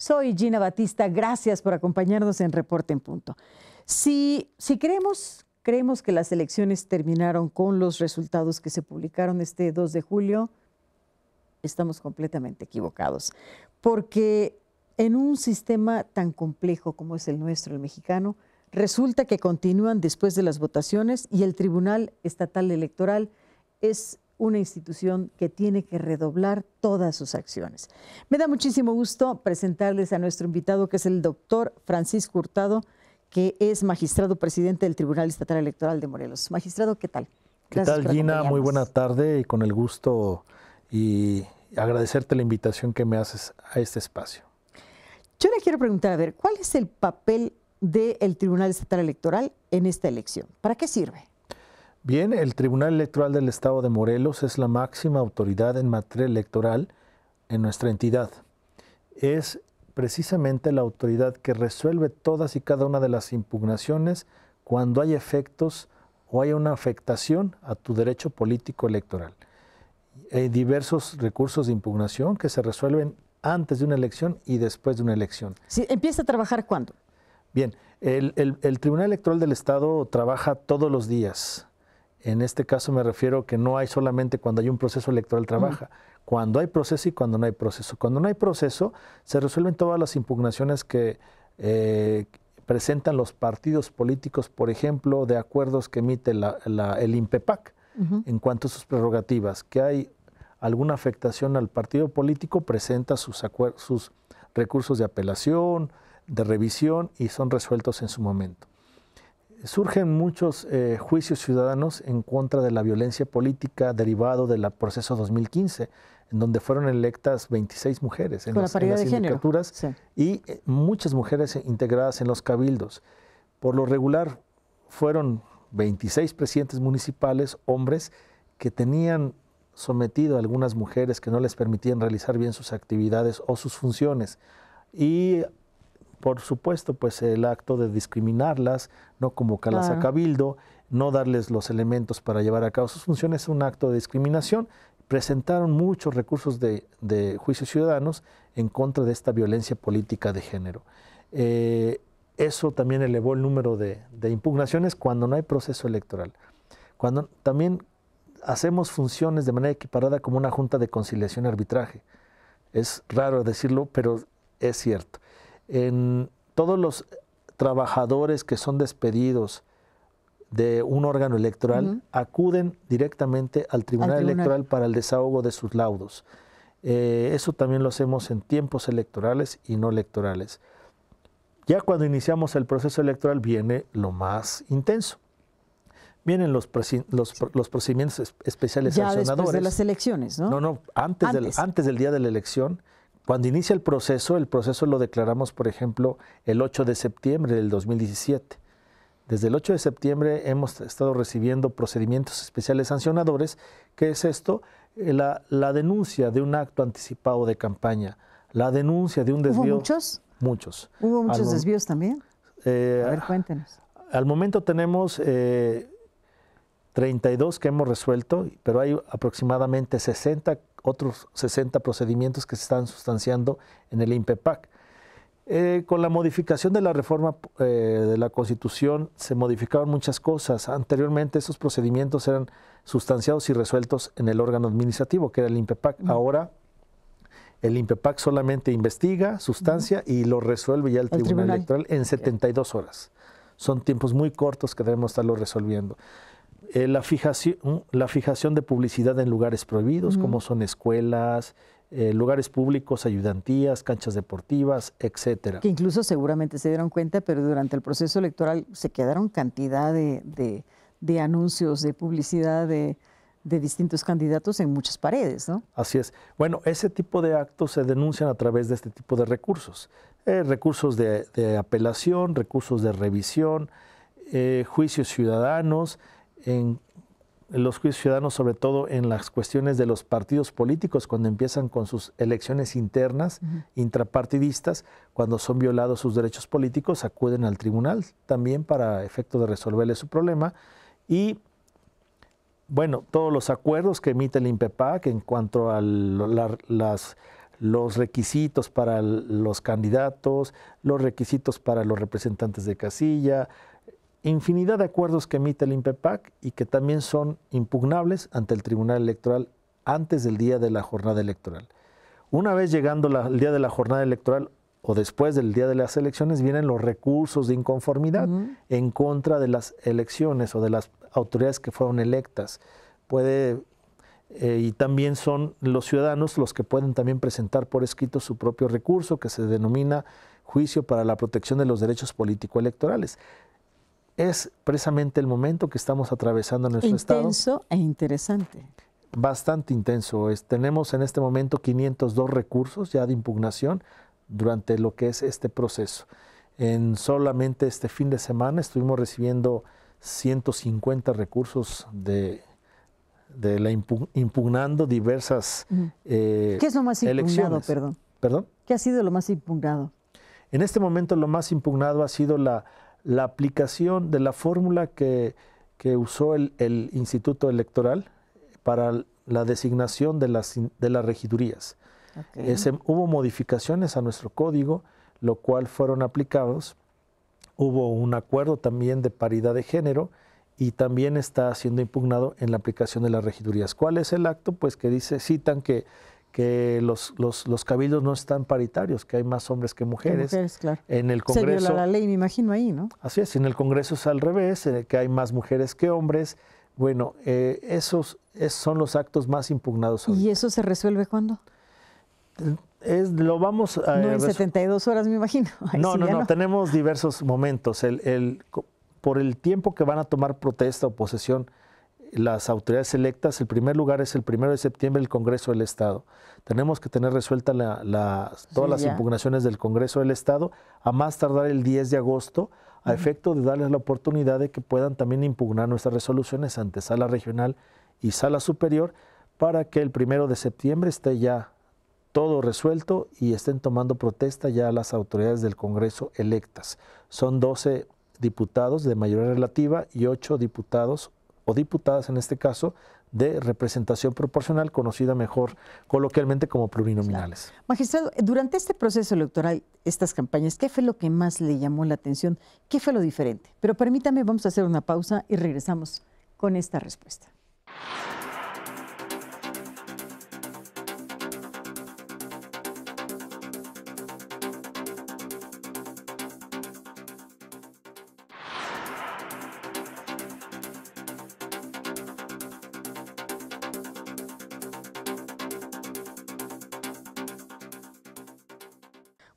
Soy Gina Batista, gracias por acompañarnos en Reporte en Punto. Si, creemos, creemos que las elecciones terminaron con los resultados que se publicaron este 2 de julio, estamos completamente equivocados, porque en un sistema tan complejo como es el nuestro, el mexicano, resulta que continúan después de las votaciones y el Tribunal Estatal Electoral es una institución que tiene que redoblar todas sus acciones. Me da muchísimo gusto presentarles a nuestro invitado, que es el doctor Francisco Hurtado, que es magistrado presidente del Tribunal Estatal Electoral de Morelos. Magistrado, ¿qué tal? ¿Qué tal, Gina? Muy buena tarde y con el gusto y agradecerte la invitación que me haces a este espacio. Yo le quiero preguntar, a ver, ¿cuál es el papel del Tribunal Estatal Electoral en esta elección? ¿Para qué sirve? Bien, el Tribunal Electoral del Estado de Morelos es la máxima autoridad en materia electoral en nuestra entidad. Es precisamente la autoridad que resuelve todas y cada una de las impugnaciones cuando hay efectos o hay una afectación a tu derecho político electoral. Hay diversos recursos de impugnación que se resuelven antes de una elección y después de una elección. ¿Empieza a trabajar cuándo? Bien, el Tribunal Electoral del Estado trabaja todos los días, en este caso me refiero que no hay solamente cuando hay un proceso electoral trabaja, cuando hay proceso y cuando no hay proceso. Cuando no hay proceso, se resuelven todas las impugnaciones que eh, presentan los partidos políticos, por ejemplo, de acuerdos que emite el INPEPAC en cuanto a sus prerrogativas, que hay alguna afectación al partido político, presenta sus, sus recursos de apelación, de revisión y son resueltos en su momento surgen muchos eh, juicios ciudadanos en contra de la violencia política derivado del proceso 2015, en donde fueron electas 26 mujeres en, las, la y eh, muchas mujeres integradas en los cabildos. Por lo regular fueron 26 presidentes municipales, hombres, que tenían sometido a algunas mujeres que no les permitían realizar bien sus actividades o sus funciones. Y por supuesto, pues el acto de discriminarlas, no convocarlas a cabildo, no darles los elementos para llevar a cabo sus funciones, es un acto de discriminación. Presentaron muchos recursos de, juicios ciudadanos en contra de esta violencia política de género. Eh, eso también elevó el número de, de, impugnaciones cuando no hay proceso electoral. Cuando también hacemos funciones de manera equiparada como una junta de conciliación y arbitraje. Es raro decirlo, pero es cierto en todos los trabajadores que son despedidos de un órgano electoral acuden directamente al tribunal, Electoral para el desahogo de sus laudos. Eh, eso también lo hacemos en tiempos electorales y no electorales. Ya cuando iniciamos el proceso electoral viene lo más intenso. Vienen los, los, procedimientos especiales ya sancionadores. de las elecciones, ¿no? No, no, antes. Del, antes del día de la elección cuando inicia el proceso, el proceso lo declaramos, por ejemplo, el 8 de septiembre del 2017. Desde el 8 de septiembre hemos estado recibiendo procedimientos especiales sancionadores, que es esto, eh, la, denuncia de un acto anticipado de campaña, la denuncia de un desvío. ¿Hubo muchos? Muchos. ¿Hubo muchos desvíos también? Eh, A ver, cuéntenos. Al momento tenemos 32 eh, que hemos resuelto, pero hay aproximadamente 60 otros 60 procedimientos que se están sustanciando en el INPEPAC. Eh, con la modificación de la reforma eh, de la Constitución se modificaron muchas cosas. Anteriormente esos procedimientos eran sustanciados y resueltos en el órgano administrativo, que era el INPEPAC. Ahora el INPEPAC solamente investiga, sustancia y lo resuelve ya el, tribunal, Electoral en 72 horas. Son tiempos muy cortos que debemos estarlo resolviendo. Eh, la, fijación, la fijación de publicidad en lugares prohibidos, como son escuelas, eh, lugares públicos, ayudantías, canchas deportivas, etcétera. Que incluso seguramente se dieron cuenta, pero durante el proceso electoral se quedaron cantidad de, de, anuncios, de publicidad de, de, distintos candidatos en muchas paredes, ¿no? Así es. Bueno, ese tipo de actos se denuncian a través de este tipo de recursos. Eh, recursos de, apelación, recursos de revisión, juicios ciudadanos, en los juicios ciudadanos, sobre todo en las cuestiones de los partidos políticos, cuando empiezan con sus elecciones internas, intrapartidistas, cuando son violados sus derechos políticos, acuden al tribunal también para efecto de resolverle su problema. Y bueno, todos los acuerdos que emite el INPEPAC en cuanto a los requisitos para los candidatos, los requisitos para los representantes de casilla, infinidad de acuerdos que emite el INPEPAC y que también son impugnables ante el Tribunal Electoral antes del día de la jornada electoral. Una vez llegando el día de la jornada electoral o después del día de las elecciones vienen los recursos de inconformidad en contra de las elecciones o de las autoridades que fueron electas. Puede eh, y también son los ciudadanos los que pueden también presentar por escrito su propio recurso que se denomina juicio para la protección de los derechos político electorales es precisamente el momento que estamos atravesando en nuestro estado. Intenso e interesante. Bastante intenso. Es, tenemos en este momento 502 recursos ya de impugnación durante lo que es este proceso. En solamente este fin de semana estuvimos recibiendo 150 recursos de, de la impugnando diversas eh, ¿Qué es lo más impugnado, perdón? ¿Perdón? ¿Qué ha sido lo más impugnado? En este momento lo más impugnado ha sido la, la aplicación de la fórmula que, usó el, Instituto Electoral para la designación de las, de las regidurías. hubo modificaciones a nuestro código, lo cual fueron aplicados. Hubo un acuerdo también de paridad de género y también está siendo impugnado en la aplicación de las regidurías. ¿Cuál es el acto? Pues que dice, citan que que los, los, cabildos no están paritarios, que hay más hombres que mujeres. mujeres claro. En el Congreso. Se viola la ley, me imagino ahí, ¿no? Así es, en el Congreso es al revés, que hay más mujeres que hombres. Bueno, eh, esos, son los actos más impugnados. ¿Y eso se resuelve cuándo? Es, lo vamos a. No en 72 eh, horas, me imagino. no, no, no, tenemos diversos momentos. El, por el tiempo que van a tomar protesta o posesión las autoridades electas. El primer lugar es el primero de septiembre el Congreso del Estado. Tenemos que tener resueltas todas las impugnaciones del Congreso del Estado a más tardar el 10 de agosto a efecto de darles la oportunidad de que puedan también impugnar nuestras resoluciones ante sala regional y sala superior para que el primero de septiembre esté ya todo resuelto y estén tomando protesta ya las autoridades del Congreso electas. Son 12 diputados de mayoría relativa y 8 diputados o diputadas en este caso de representación proporcional, conocida mejor coloquialmente como plurinominales. Magistrado, durante este proceso electoral, estas campañas, ¿qué fue lo que más le llamó la atención? ¿Qué fue lo diferente? Pero permítame, vamos a hacer una pausa y regresamos con esta respuesta.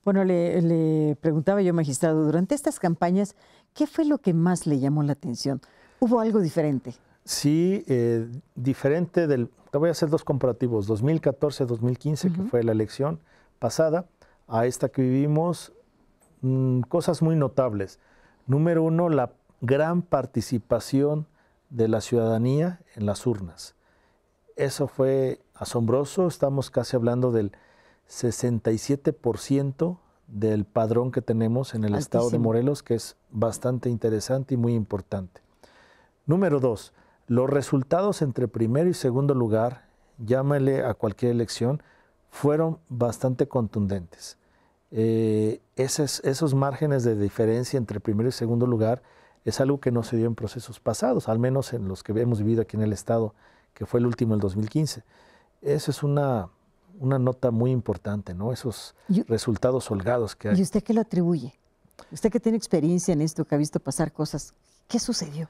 Bueno, le, preguntaba yo, magistrado, durante estas campañas, ¿qué fue lo que más le llamó la atención? ¿Hubo algo diferente? Sí, eh, diferente del... Te voy a hacer dos comparativos, 2014-2015, que fue la elección pasada, a esta que vivimos, mm, cosas muy notables. Número uno, la gran participación de la ciudadanía en las urnas. Eso fue asombroso, estamos casi hablando del 67% del padrón que tenemos en el estado de Morelos, que es bastante interesante y muy importante. Número dos, los resultados entre primero y segundo lugar, llámale a cualquier elección, fueron bastante contundentes. Eh, esos, márgenes de diferencia entre primero y segundo lugar es algo que no se dio en procesos pasados, al menos en los que hemos vivido aquí en el Estado, que fue el último, el 2015. Eso es una una nota muy importante, ¿no? Esos resultados holgados que hay. ¿Y usted qué lo atribuye? Usted que tiene experiencia en esto, que ha visto pasar cosas, ¿qué sucedió?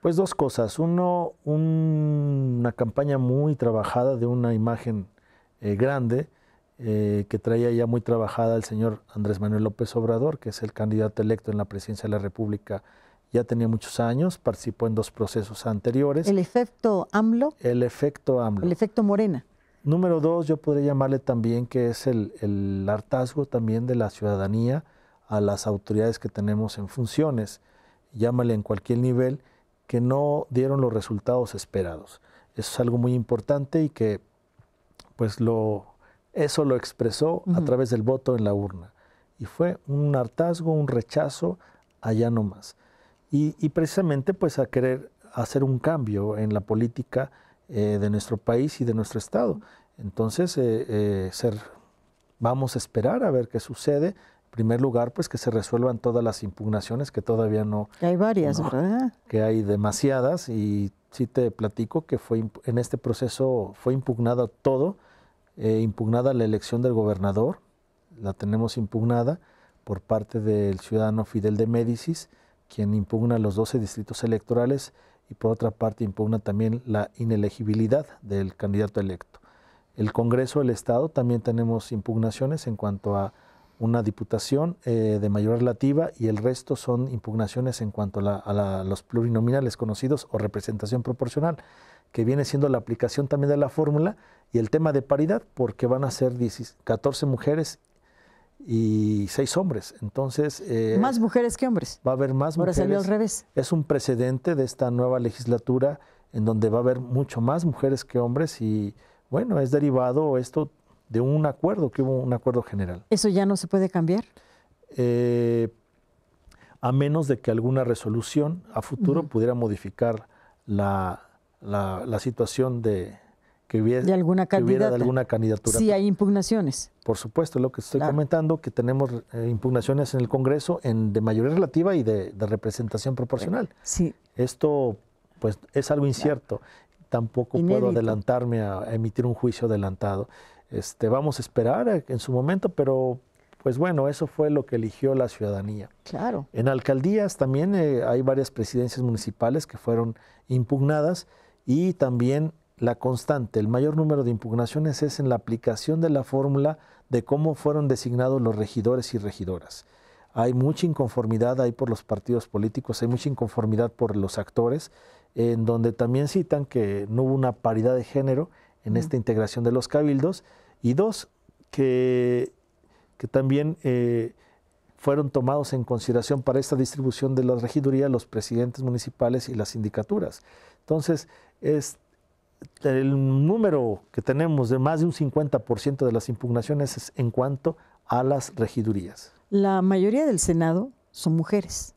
Pues dos cosas. Uno, una campaña muy trabajada de una imagen eh, grande eh, que traía ya muy trabajada el señor Andrés Manuel López Obrador, que es el candidato electo en la presidencia de la República. Ya tenía muchos años, participó en dos procesos anteriores. ¿El efecto AMLO? El efecto AMLO. ¿El efecto Morena? Número dos, yo podría llamarle también que es el, hartazgo también de la ciudadanía a las autoridades que tenemos en funciones, llámale en cualquier nivel, que no dieron los resultados esperados. Eso es algo muy importante y que pues lo, eso lo expresó a través del voto en la urna. Y fue un hartazgo, un rechazo allá nomás. Y, y precisamente pues a querer hacer un cambio en la política eh, de nuestro país y de nuestro Estado. Entonces, eh, eh, ser, vamos a esperar a ver qué sucede. En primer lugar, pues que se resuelvan todas las impugnaciones que todavía no... hay varias, ¿verdad? Que hay demasiadas y sí te platico que fue en este proceso fue impugnado todo, impugnada la elección del gobernador, la tenemos impugnada por parte del ciudadano Fidel de Médicis, quien impugna los 12 distritos electorales y por otra parte impugna también la inelegibilidad del candidato electo. El Congreso del Estado también tenemos impugnaciones en cuanto a una diputación eh, de mayor relativa y el resto son impugnaciones en cuanto a, los plurinominales conocidos o representación proporcional, que viene siendo la aplicación también de la fórmula y el tema de paridad, porque van a ser 14 mujeres y seis hombres. Entonces. Eh, más mujeres que hombres. Va a haber más mujeres. Ahora salió al revés. Es un precedente de esta nueva legislatura en donde va a haber mucho más mujeres que hombres y, bueno, es derivado esto de un acuerdo, que hubo un acuerdo general. ¿Eso ya no se puede cambiar? Eh, a menos de que alguna resolución a futuro pudiera modificar la situación de, ¿De alguna, candidatura. Sí, hay impugnaciones. Por supuesto, lo que estoy comentando, que tenemos eh, impugnaciones en el Congreso en, de mayoría relativa y de, representación proporcional. Sí. Esto, pues, es algo incierto. Tampoco puedo adelantarme a emitir un juicio adelantado. Este, vamos a esperar eh, en su momento, pero, pues bueno, eso fue lo que eligió la ciudadanía. Claro. En alcaldías también eh, hay varias presidencias municipales que fueron impugnadas y también la constante, el mayor número de impugnaciones es en la aplicación de la fórmula de cómo fueron designados los regidores y regidoras. Hay mucha inconformidad ahí por los partidos políticos, hay mucha inconformidad por los actores, en donde también citan que no hubo una paridad de género en esta integración de los cabildos, y dos, que, que también eh, fueron tomados en consideración para esta distribución de la regiduría, los presidentes municipales y las sindicaturas. Entonces, es el número que tenemos de más de un 50% de las impugnaciones es en cuanto a las regidurías. La mayoría del Senado son mujeres.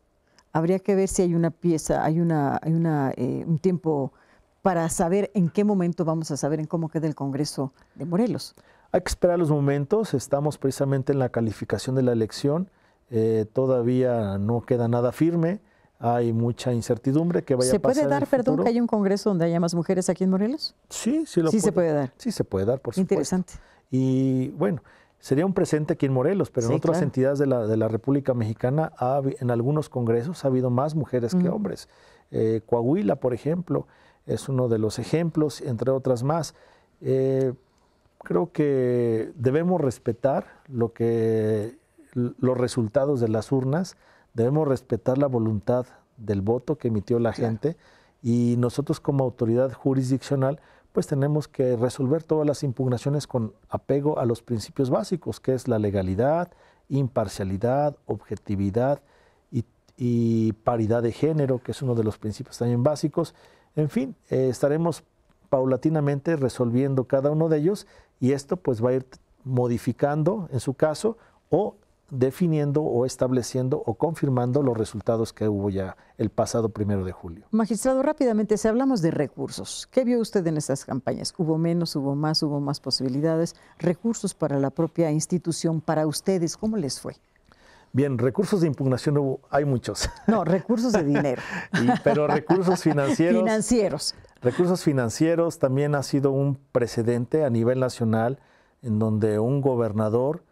Habría que ver si hay una pieza, hay, una, hay una, eh, un tiempo para saber en qué momento vamos a saber en cómo queda el Congreso de Morelos. Hay que esperar los momentos, estamos precisamente en la calificación de la elección, eh, todavía no queda nada firme, hay mucha incertidumbre que vaya a pasar. ¿Se puede dar, perdón, que haya un congreso donde haya más mujeres aquí en Morelos? Sí, sí se puede dar. Sí se puede dar, por supuesto. Interesante. Y bueno, sería un presente aquí en Morelos, pero en otras entidades de la, República Mexicana, en algunos congresos ha habido más mujeres que hombres. Eh, Coahuila, por ejemplo, es uno de los ejemplos, entre otras más. Eh, creo que debemos respetar lo que los resultados de las urnas debemos respetar la voluntad del voto que emitió la gente y nosotros como autoridad jurisdiccional pues tenemos que resolver todas las impugnaciones con apego a los principios básicos, que es la legalidad, imparcialidad, objetividad y, paridad de género, que es uno de los principios también básicos. En fin, eh, estaremos paulatinamente resolviendo cada uno de ellos y esto pues va a ir modificando en su caso o definiendo o estableciendo o confirmando los resultados que hubo ya el pasado primero de julio. Magistrado, rápidamente, si hablamos de recursos, ¿qué vio usted en esas campañas? ¿Hubo menos, hubo más, hubo más posibilidades? ¿Recursos para la propia institución, para ustedes? ¿Cómo les fue? Bien, recursos de impugnación hubo, hay muchos. No, recursos de dinero. pero recursos financieros. Financieros. Recursos financieros también ha sido un precedente a nivel nacional en donde un gobernador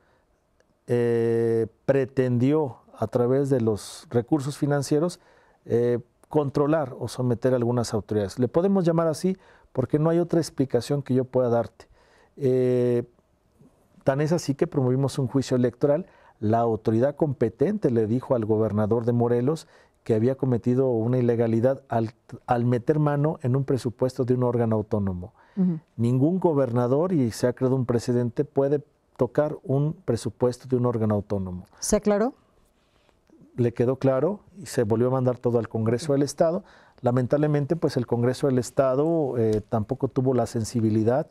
eh, pretendió a través de los recursos financieros eh, controlar o someter a algunas autoridades. Le podemos llamar así porque no hay otra explicación que yo pueda darte. Eh, tan es así que promovimos un juicio electoral. La autoridad competente le dijo al gobernador de Morelos que había cometido una ilegalidad al, meter mano en un presupuesto de un órgano autónomo. Ningún gobernador, y se ha creado un precedente, puede tocar un presupuesto de un órgano autónomo. ¿Se aclaró? Le quedó claro y se volvió a mandar todo al Congreso del Estado. Lamentablemente, pues el Congreso del Estado eh, tampoco tuvo la sensibilidad,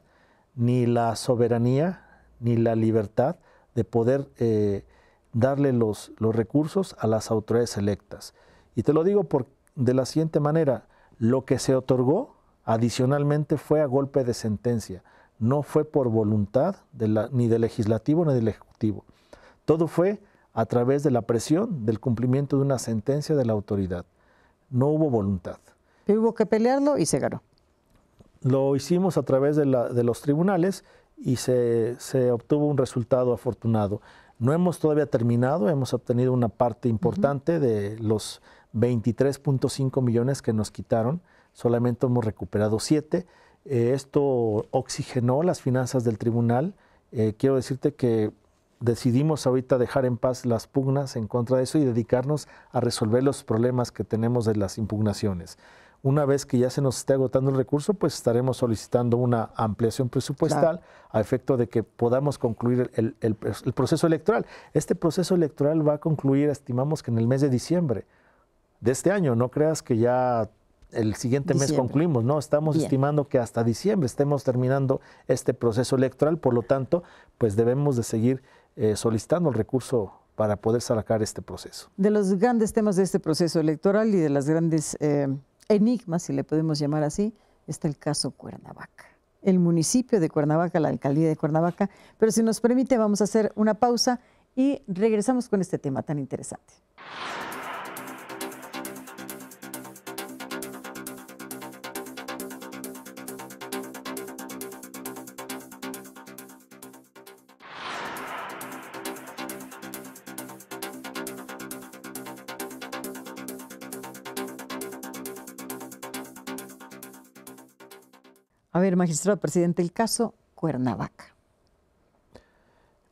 ni la soberanía, ni la libertad de poder eh, darle los, los recursos a las autoridades electas. Y te lo digo por, de la siguiente manera, lo que se otorgó adicionalmente fue a golpe de sentencia no fue por voluntad ni del legislativo ni del ejecutivo. Todo fue a través de la presión del cumplimiento de una sentencia de la autoridad. No hubo voluntad. hubo que pelearlo y se ganó. Lo hicimos a través de, los tribunales y se, obtuvo un resultado afortunado. No hemos todavía terminado, hemos obtenido una parte importante de los 23.5 millones que nos quitaron, solamente hemos recuperado 7 eh, esto oxigenó las finanzas del tribunal. Eh, quiero decirte que decidimos ahorita dejar en paz las pugnas en contra de eso y dedicarnos a resolver los problemas que tenemos de las impugnaciones. Una vez que ya se nos esté agotando el recurso, pues estaremos solicitando una ampliación presupuestal a efecto de que podamos concluir el, el, proceso electoral. Este proceso electoral va a concluir, estimamos que en el mes de diciembre de este año. No creas que ya el siguiente mes concluimos, ¿no? Estamos estimando que hasta diciembre estemos terminando este proceso electoral, por lo tanto, pues debemos de seguir eh, solicitando el recurso para poder sacar este proceso. De los grandes temas de este proceso electoral y de las grandes eh, enigmas, si le podemos llamar así, está el caso Cuernavaca. El municipio de Cuernavaca, la alcaldía de Cuernavaca, pero si nos permite vamos a hacer una pausa y regresamos con este tema tan interesante. A ver, magistrado presidente, el caso Cuernavaca.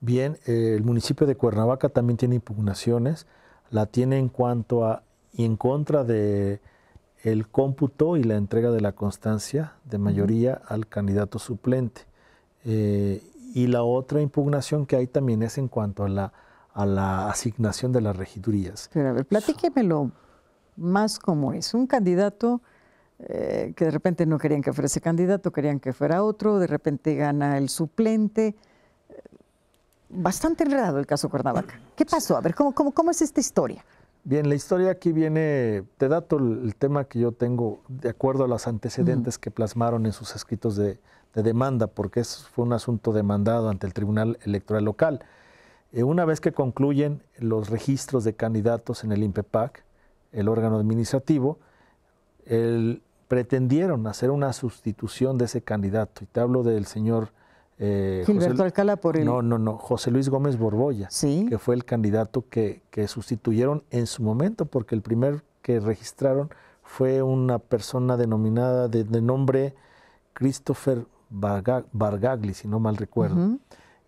Bien, eh, el municipio de Cuernavaca también tiene impugnaciones. La tiene en cuanto a y en contra de el cómputo y la entrega de la constancia de mayoría al candidato suplente. Eh, y la otra impugnación que hay también es en cuanto a la, a la asignación de las regidurías. a ver, platíquemelo más como es. Un candidato eh, que de repente no querían que fuera ese candidato, querían que fuera otro, de repente gana el suplente. Bastante enredado el caso Cuernavaca. ¿Qué pasó? A ver, ¿cómo, cómo, es esta historia? Bien, la historia aquí viene, te dato el, tema que yo tengo de acuerdo a los antecedentes que plasmaron en sus escritos de, demanda, porque eso fue un asunto demandado ante el Tribunal Electoral Local. Eh, una vez que concluyen los registros de candidatos en el INPEPAC, el órgano administrativo, el pretendieron hacer una sustitución de ese candidato. Y te hablo del señor... Eh, Gilberto Alcala por el... No, no, no, José Luis Gómez Borboya, que fue el candidato que, que sustituyeron en su momento, porque el primer que registraron fue una persona denominada de, nombre Christopher Vargagli, Bargagli, si no mal recuerdo.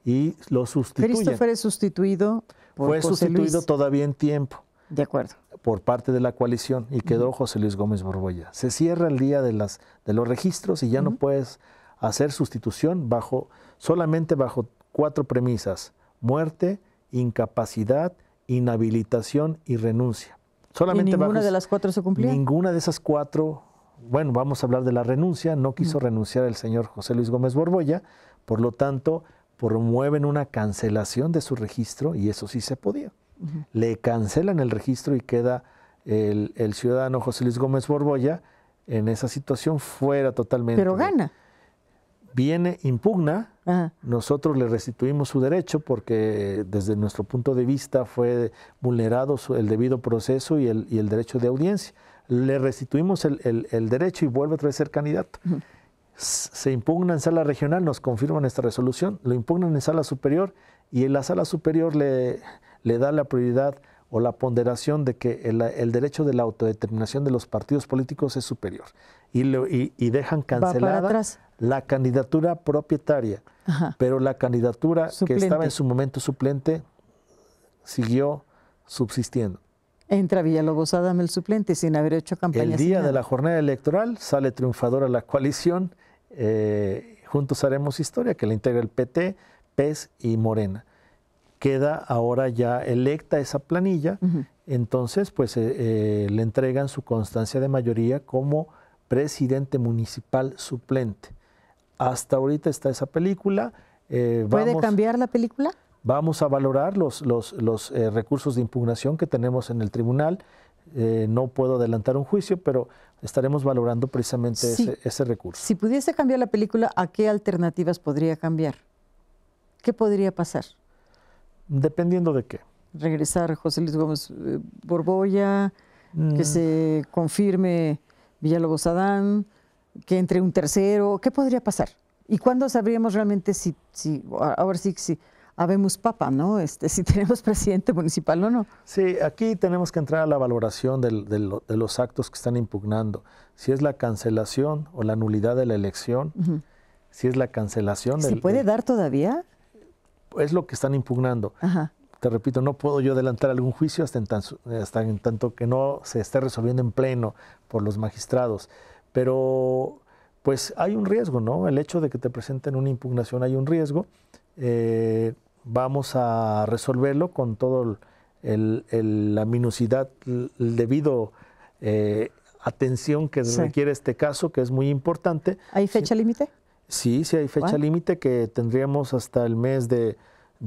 Y lo sustituyeron. Christopher es sustituido Fue sustituido todavía en tiempo. De acuerdo por parte de la coalición y quedó José Luis Gómez Borbolla. Se cierra el día de, las, de los registros y ya no puedes hacer sustitución bajo, solamente bajo cuatro premisas, muerte, incapacidad, inhabilitación y renuncia. ninguna de las cuatro se cumplió? Ninguna de esas cuatro, bueno, vamos a hablar de la renuncia, no quiso renunciar el señor José Luis Gómez Borbolla, por lo tanto, promueven una cancelación de su registro y eso sí se podía le cancelan el registro y queda el, ciudadano José Luis Gómez Borboya en esa situación fuera totalmente. Pero gana. Viene, impugna, nosotros le restituimos su derecho porque desde nuestro punto de vista fue vulnerado el debido proceso y el, derecho de audiencia. Le restituimos el, derecho y vuelve otra vez a ser candidato. Se impugna en sala regional, nos confirman esta resolución, lo impugnan en sala superior y en la sala superior le, le da la prioridad o la ponderación de que el, derecho de la autodeterminación de los partidos políticos es superior y, dejan cancelada la candidatura propietaria, pero la candidatura que estaba en su momento suplente siguió subsistiendo. Entra Villalobos Adam el suplente sin haber hecho campaña. El día de la jornada electoral sale triunfadora la coalición, eh, juntos haremos historia, que la integra el PT, PES y Morena queda ahora ya electa esa planilla, entonces pues eh, eh, le entregan su constancia de mayoría como presidente municipal suplente. Hasta ahorita está esa película. Eh, ¿Puede cambiar la película? Vamos a valorar los, los, recursos de impugnación que tenemos en el tribunal. no puedo adelantar un juicio, pero estaremos valorando precisamente ese recurso. Si pudiese cambiar la película, ¿a qué alternativas podría cambiar? ¿Qué podría pasar? Dependiendo de qué. Regresar José Luis Gómez eh, Borboya, que mm. se confirme Villalobos Adán, que entre un tercero, ¿qué podría pasar? ¿Y cuándo sabríamos realmente si, si ahora sí, si habemos papa, ¿no? Este, si tenemos presidente municipal o no. Sí, aquí tenemos que entrar a la valoración de los actos que están impugnando. Si es la cancelación o la nulidad de la elección, si es la cancelación ¿Se puede dar todavía? es lo que están impugnando. Te repito, no puedo yo adelantar algún juicio hasta en, tanto que no se esté resolviendo en pleno por los magistrados. Pero pues hay un riesgo, ¿no? El hecho de que te presenten una impugnación hay un riesgo. Eh, vamos a resolverlo con toda la minucidad, el debido eh, atención que requiere este caso, que es muy importante. ¿Hay fecha límite? Sí, sí hay fecha límite que tendríamos hasta el mes de,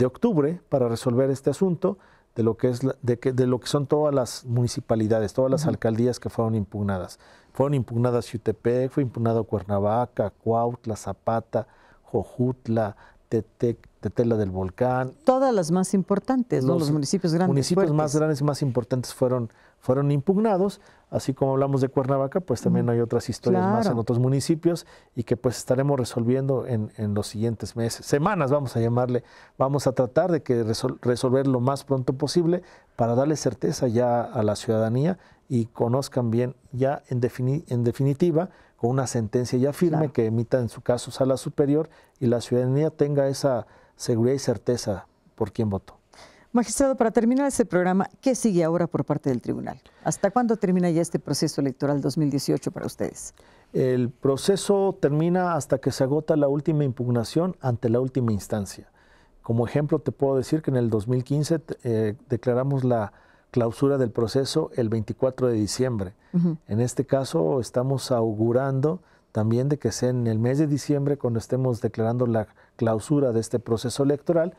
octubre para resolver este asunto de lo que es de, que, de lo que son todas las municipalidades, todas las alcaldías que fueron impugnadas. Fueron impugnadas Ciutepec, fue impugnado Cuernavaca, Cuautla, Zapata, Jojutla, Tetec, Tela del Volcán. Todas las más importantes, los, municipios grandes. Municipios más grandes y más importantes fueron, fueron impugnados, así como hablamos de Cuernavaca, pues también mm. hay otras historias más en otros municipios y que pues estaremos resolviendo en, en, los siguientes meses, semanas vamos a llamarle, vamos a tratar de que resolver lo más pronto posible para darle certeza ya a la ciudadanía y conozcan bien ya en, en definitiva con una sentencia ya firme que emita en su caso sala superior y la ciudadanía tenga esa seguridad y certeza por quién votó. Magistrado, para terminar este programa, ¿qué sigue ahora por parte del tribunal? ¿Hasta cuándo termina ya este proceso electoral 2018 para ustedes? El proceso termina hasta que se agota la última impugnación ante la última instancia. Como ejemplo, te puedo decir que en el 2015 eh, declaramos la clausura del proceso el 24 de diciembre. En este caso, estamos augurando también de que sea en el mes de diciembre cuando estemos declarando la clausura de este proceso electoral,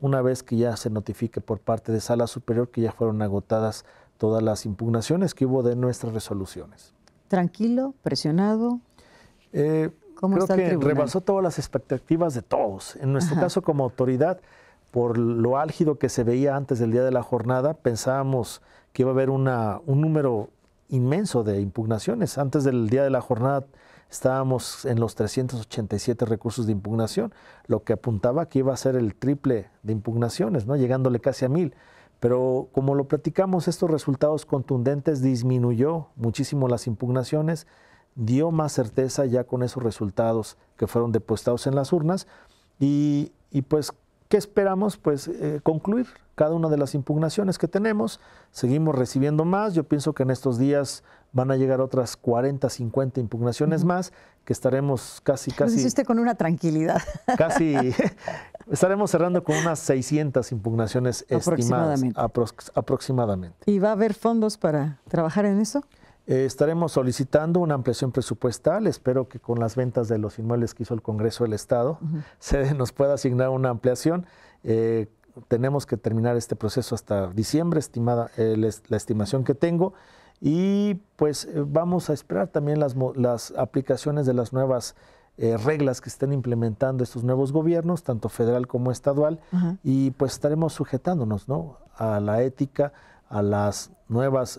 una vez que ya se notifique por parte de Sala Superior que ya fueron agotadas todas las impugnaciones que hubo de nuestras resoluciones. ¿Tranquilo? ¿Presionado? Eh, creo que rebasó todas las expectativas de todos. En nuestro caso, como autoridad, por lo álgido que se veía antes del día de la jornada, pensábamos que iba a haber un número inmenso de impugnaciones. Antes del día de la jornada estábamos en los 387 recursos de impugnación, lo que apuntaba que iba a ser el triple de impugnaciones, ¿no? llegándole casi a mil. Pero como lo platicamos, estos resultados contundentes disminuyó muchísimo las impugnaciones, dio más certeza ya con esos resultados que fueron depositados en las urnas y, y pues ¿Qué esperamos? Pues eh, concluir cada una de las impugnaciones que tenemos. Seguimos recibiendo más. Yo pienso que en estos días van a llegar otras 40, 50 impugnaciones más, que estaremos casi, casi... Lo hiciste con una tranquilidad. Casi, estaremos cerrando con unas 600 impugnaciones estimadas aproximadamente. ¿Y va a haber fondos para trabajar en eso? Eh, estaremos solicitando una ampliación presupuestal. Espero que con las ventas de los inmuebles que hizo el Congreso del Estado se nos pueda asignar una ampliación. Eh, tenemos que terminar este proceso hasta diciembre, estimada eh, la estimación que tengo. Y pues vamos a esperar también las, aplicaciones de las nuevas reglas que estén implementando estos nuevos gobiernos, tanto federal como estadual, y pues estaremos sujetándonos ¿no? a la ética, a las nuevas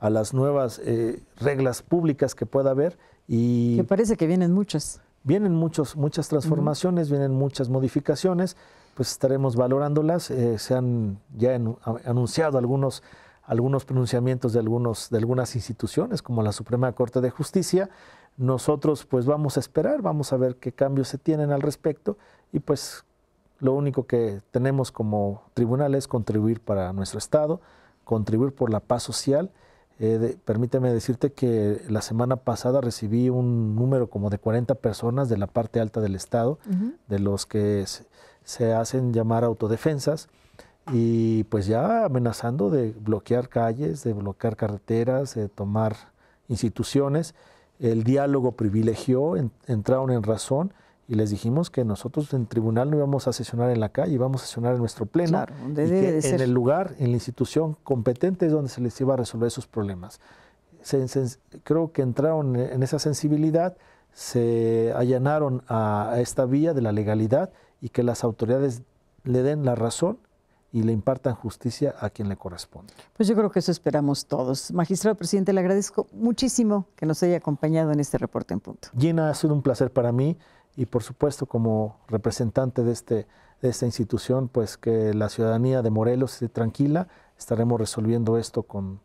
a las nuevas eh, reglas públicas que pueda haber. Y Me parece que vienen muchas. Vienen muchos, muchas transformaciones, vienen muchas modificaciones, pues estaremos valorándolas. Eh, se han ya anunciado algunos, algunos pronunciamientos de, algunos, de algunas instituciones, como la Suprema Corte de Justicia. Nosotros pues vamos a esperar, vamos a ver qué cambios se tienen al respecto y pues lo único que tenemos como tribunal es contribuir para nuestro Estado, contribuir por la paz social eh, permíteme decirte que la semana pasada recibí un número como de 40 personas de la parte alta del Estado, de los que se, hacen llamar autodefensas, y pues ya amenazando de bloquear calles, de bloquear carreteras, de tomar instituciones. El diálogo privilegió, entraron en razón y les dijimos que nosotros en tribunal no íbamos a sesionar en la calle, íbamos a sesionar en nuestro pleno y que en el lugar, en la institución competente es donde se les iba a resolver sus problemas. Se, creo que entraron en esa sensibilidad, se allanaron a, a esta vía de la legalidad y que las autoridades le den la razón y le impartan justicia a quien le corresponde. Pues yo creo que eso esperamos todos. Magistrado presidente, le agradezco muchísimo que nos haya acompañado en este reporte en punto. Gina, ha sido un placer para mí y por supuesto como representante de, este, de esta institución, pues que la ciudadanía de Morelos esté tranquila, estaremos resolviendo esto con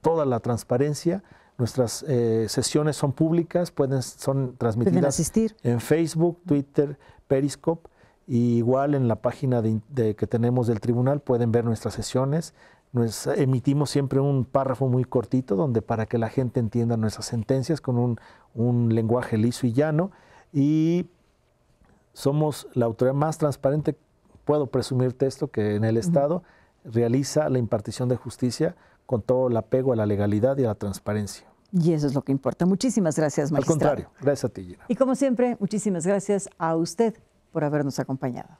toda la transparencia. Nuestras eh, sesiones son públicas, pueden, son transmitidas en Facebook, Twitter, Periscope, y igual en la página de, que tenemos del tribunal pueden ver nuestras sesiones. Nos emitimos siempre un párrafo muy cortito donde para que la gente entienda nuestras sentencias con un lenguaje liso y llano y somos la autoridad más transparente, puedo presumirte esto, que en el Estado realiza la impartición de justicia con todo el apego a la legalidad y a la transparencia. Y eso es lo que importa. Muchísimas gracias, magistrado. Al contrario, gracias a ti, Gina. Y como siempre, muchísimas gracias a usted por habernos acompañado.